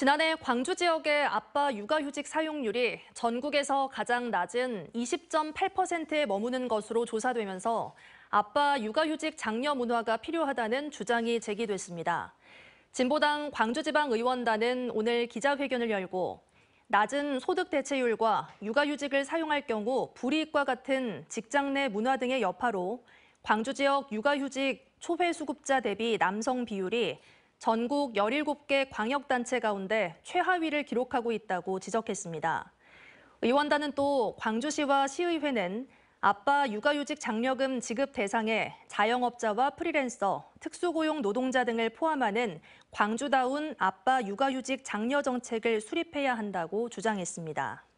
지난해 광주 지역의 아빠 육아휴직 사용률이 전국에서 가장 낮은 20.8%에 머무는 것으로 조사되면서 아빠 육아휴직 장려 문화가 필요하다는 주장이 제기됐습니다. 진보당 광주지방의원단은 오늘 기자회견을 열고 낮은 소득 대체율과 육아휴직을 사용할 경우 불이익과 같은 직장 내 문화 등의 여파로 광주 지역 육아휴직 초회수급자 대비 남성 비율이 전국 17개 광역단체 가운데 최하위를 기록하고 있다고 지적했습니다. 의원단은 또 광주시와 시의회는 아빠 육아휴직 장려금 지급 대상에 자영업자와 프리랜서, 특수고용 노동자 등을 포함하는 광주다운 아빠 육아휴직 장려 정책을 수립해야 한다고 주장했습니다.